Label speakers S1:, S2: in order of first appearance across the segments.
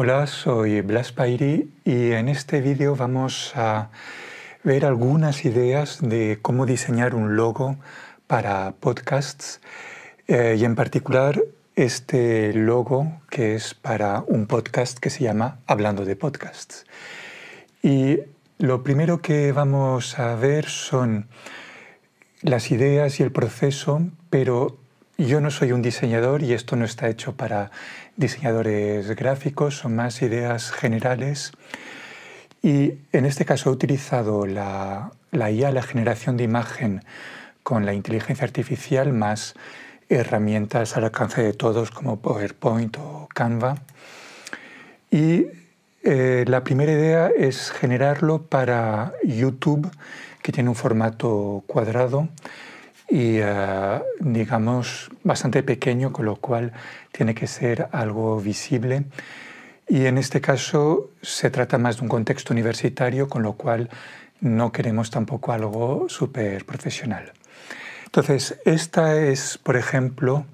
S1: Hola, soy Blas Pairi y en este vídeo vamos a ver algunas ideas de cómo diseñar un logo para podcasts eh, y en particular este logo que es para un podcast que se llama Hablando de Podcasts. Y lo primero que vamos a ver son las ideas y el proceso, pero yo no soy un diseñador y esto no está hecho para diseñadores gráficos, son más ideas generales. Y en este caso he utilizado la, la IA, la generación de imagen, con la inteligencia artificial, más herramientas al alcance de todos como PowerPoint o Canva. Y eh, la primera idea es generarlo para YouTube, que tiene un formato cuadrado y eh, digamos bastante pequeño, con lo cual tiene que ser algo visible. Y en este caso se trata más de un contexto universitario, con lo cual no queremos tampoco algo súper profesional. Entonces, esta es, por ejemplo,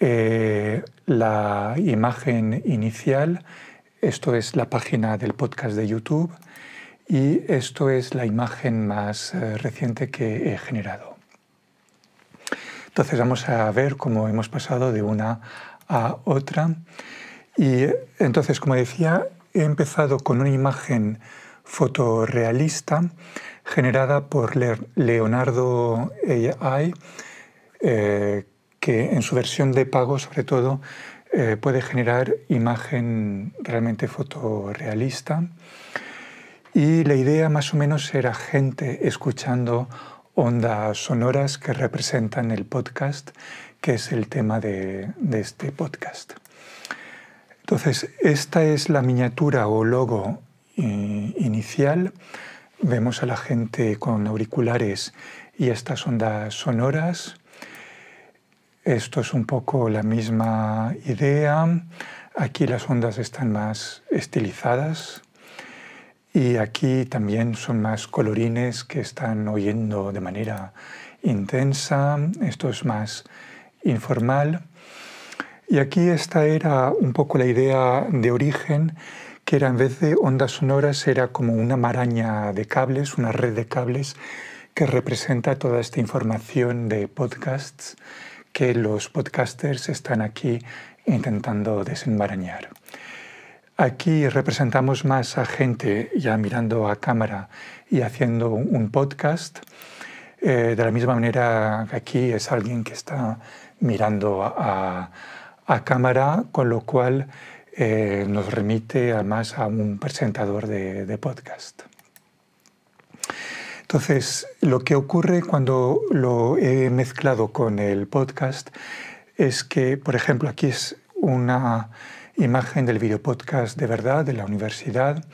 S1: eh, la imagen inicial, esto es la página del podcast de YouTube y esto es la imagen más eh, reciente que he generado. Entonces vamos a ver cómo hemos pasado de una a otra. Y entonces, como decía, he empezado con una imagen fotorrealista generada por Leonardo AI, eh, que en su versión de pago, sobre todo, eh, puede generar imagen realmente fotorrealista. Y la idea más o menos era gente escuchando ondas sonoras que representan el podcast, que es el tema de, este podcast. Entonces, esta es la miniatura o logo eh, inicial. Vemos a la gente con auriculares y estas ondas sonoras. Esto es un poco la misma idea. Aquí las ondas están más estilizadas. Y aquí también son más colorines que están oyendo de manera intensa, esto es más informal. Y aquí esta era un poco la idea de origen, que era en vez de ondas sonoras era como una maraña de cables, una red de cables que representa toda esta información de podcasts que los podcasters están aquí intentando desenmarañar. Aquí representamos más a gente ya mirando a cámara y haciendo un podcast. Eh, de la misma manera que aquí es alguien que está mirando a, cámara, con lo cual eh, nos remite además a un presentador de, de podcast. Entonces, lo que ocurre cuando lo he mezclado con el podcast es que, por ejemplo, aquí es una imagen del videopodcast de verdad de la universidad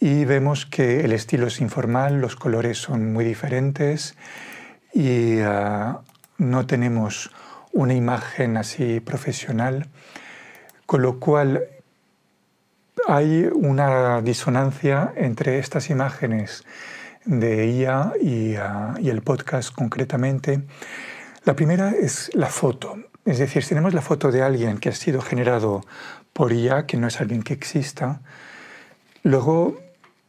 S1: y vemos que el estilo es informal, los colores son muy diferentes y ah, no tenemos una imagen así profesional, con lo cual hay una disonancia entre estas imágenes de IA ah, y el podcast concretamente. La primera es la foto. Es decir, si tenemos la foto de alguien que ha sido generado por IA, que no es alguien que exista, luego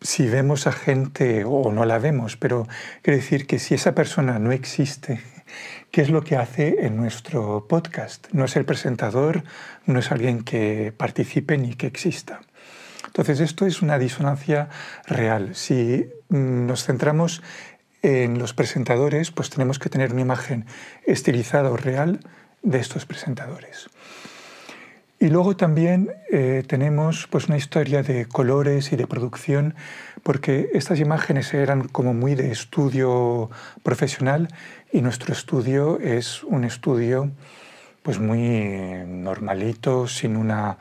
S1: si vemos a gente o no la vemos, pero quiere decir que si esa persona no existe, ¿qué es lo que hace en nuestro podcast? No es el presentador, no es alguien que participe ni que exista. Entonces esto es una disonancia real. Si mm, nos centramos en los presentadores, pues tenemos que tener una imagen estilizada o real de estos presentadores. Y luego también eh, tenemos pues, una historia de colores y de producción, porque estas imágenes eran como muy de estudio profesional y nuestro estudio es un estudio pues, muy normalito, sin una,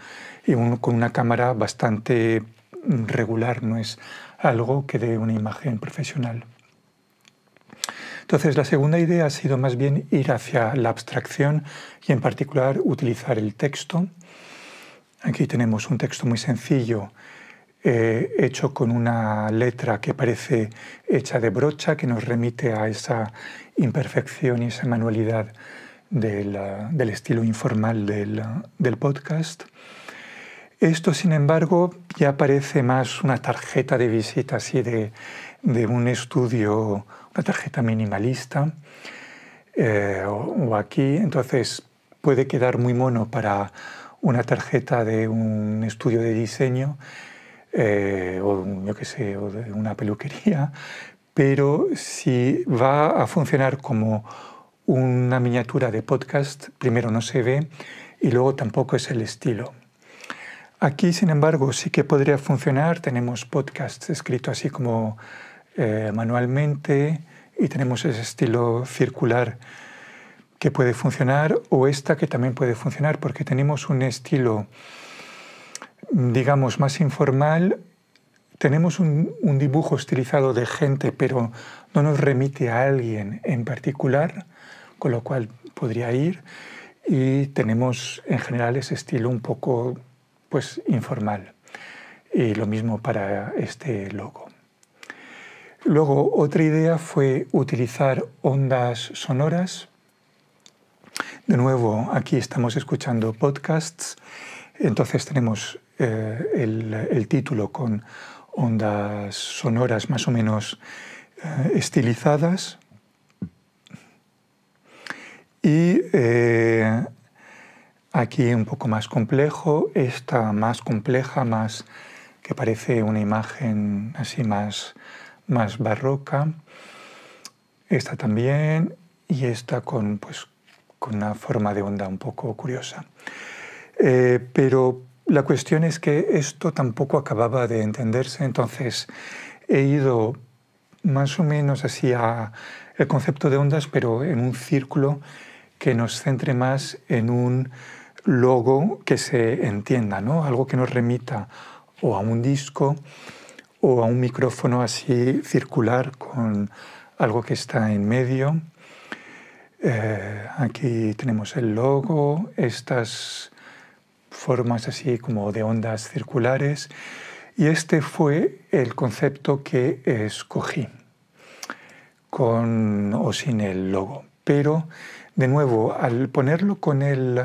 S1: con una cámara bastante regular, no es algo que dé una imagen profesional. Entonces, la segunda idea ha sido más bien ir hacia la abstracción y en particular utilizar el texto. Aquí tenemos un texto muy sencillo eh, hecho con una letra que parece hecha de brocha, que nos remite a esa imperfección y esa manualidad del, estilo informal del, podcast. Esto, sin embargo, ya parece más una tarjeta de visita así de un estudio una tarjeta minimalista, eh, o, aquí, entonces puede quedar muy mono para una tarjeta de un estudio de diseño, eh, o yo qué sé, o de una peluquería, pero si va a funcionar como una miniatura de podcast, primero no se ve y luego tampoco es el estilo. Aquí, sin embargo, sí que podría funcionar. Tenemos podcasts escrito así como eh, manualmente y tenemos ese estilo circular que puede funcionar o esta que también puede funcionar porque tenemos un estilo, digamos, más informal, tenemos un, un dibujo estilizado de gente pero no nos remite a alguien en particular, con lo cual podría ir y tenemos en general ese estilo un poco pues informal y lo mismo para este logo. Luego, otra idea fue utilizar ondas sonoras. De nuevo, aquí estamos escuchando podcasts, entonces tenemos eh, el, título con ondas sonoras más o menos eh, estilizadas. Y eh, aquí un poco más complejo, esta más compleja, más que parece una imagen así más más barroca, esta también y esta con, pues, con una forma de onda un poco curiosa. Eh, pero la cuestión es que esto tampoco acababa de entenderse, entonces he ido más o menos a el concepto de ondas, pero en un círculo que nos centre más en un logo que se entienda, ¿no? algo que nos remita o a un disco o a un micrófono así circular con algo que está en medio. Eh, aquí tenemos el logo, estas formas así como de ondas circulares. Y este fue el concepto que escogí, con o sin el logo. Pero, de nuevo, al ponerlo con el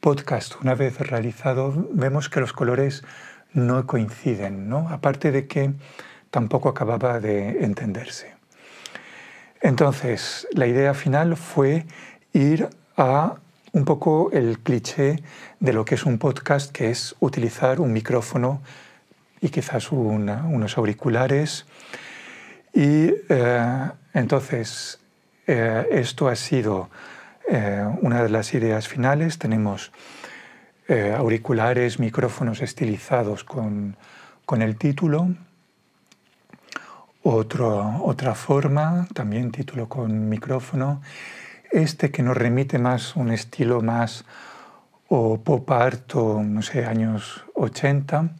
S1: podcast una vez realizado, vemos que los colores no coinciden, ¿no? aparte de que tampoco acababa de entenderse. Entonces, la idea final fue ir a un poco el cliché de lo que es un podcast, que es utilizar un micrófono y quizás unos auriculares. Y eh, entonces, eh, esto ha sido eh, una de las ideas finales. Tenemos eh, auriculares, micrófonos estilizados con, el título. otra forma, también título con micrófono. Este que nos remite más un estilo más o pop art no sé, años 80,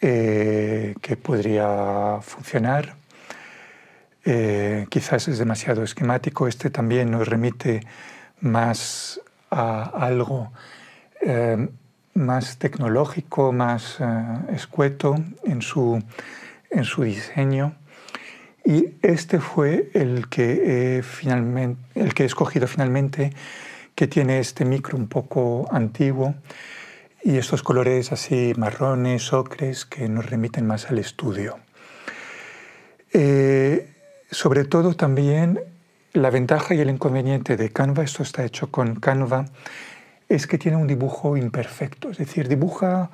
S1: eh, que podría funcionar. Eh, quizás es demasiado esquemático. Este también nos remite más a algo eh, más tecnológico, más eh, escueto en su, diseño. Y este fue el que, he finalmente, el que he escogido finalmente, que tiene este micro un poco antiguo y estos colores así marrones, ocres, que nos remiten más al estudio. Eh, sobre todo también la ventaja y el inconveniente de Canva, esto está hecho con Canva, es que tiene un dibujo imperfecto, es decir, dibuja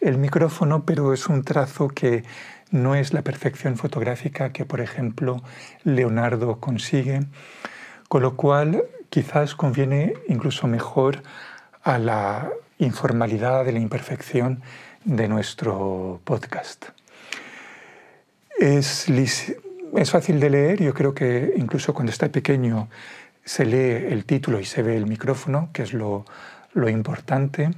S1: el micrófono, pero es un trazo que no es la perfección fotográfica que, por ejemplo, Leonardo consigue, con lo cual quizás conviene incluso mejor a la informalidad, de la imperfección de nuestro podcast. Es, fácil de leer, yo creo que incluso cuando está pequeño se lee el título y se ve el micrófono, que es lo lo importante.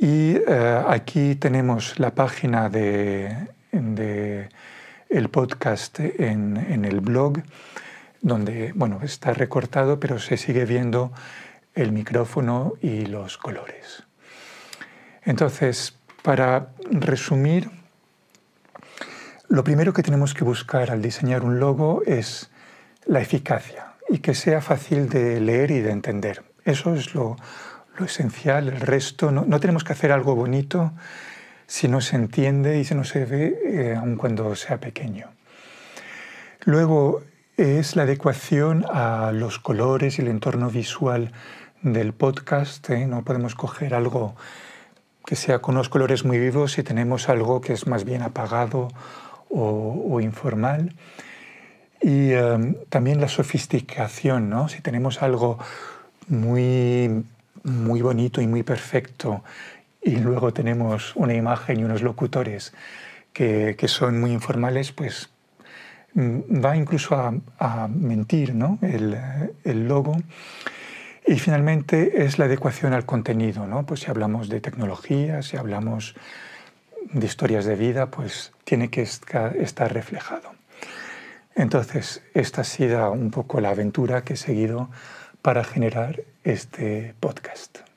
S1: Y eh, aquí tenemos la página de, el podcast en, el blog, donde bueno, está recortado, pero se sigue viendo el micrófono y los colores. Entonces, para resumir, lo primero que tenemos que buscar al diseñar un logo es la eficacia y que sea fácil de leer y de entender. Eso es lo, esencial, el resto. No, tenemos que hacer algo bonito si no se entiende y si no se ve, eh, aun cuando sea pequeño. Luego es la adecuación a los colores y el entorno visual del podcast. ¿eh? No podemos coger algo que sea con unos colores muy vivos si tenemos algo que es más bien apagado o, informal. Y eh, también la sofisticación, ¿no? si tenemos algo muy, muy bonito y muy perfecto. Y luego tenemos una imagen y unos locutores que, son muy informales, pues mm, va incluso a, mentir ¿no? el, logo. Y finalmente es la adecuación al contenido. ¿no? Pues si hablamos de tecnología, si hablamos de historias de vida, pues tiene que estar reflejado. Entonces, esta ha sido un poco la aventura que he seguido para generar este podcast.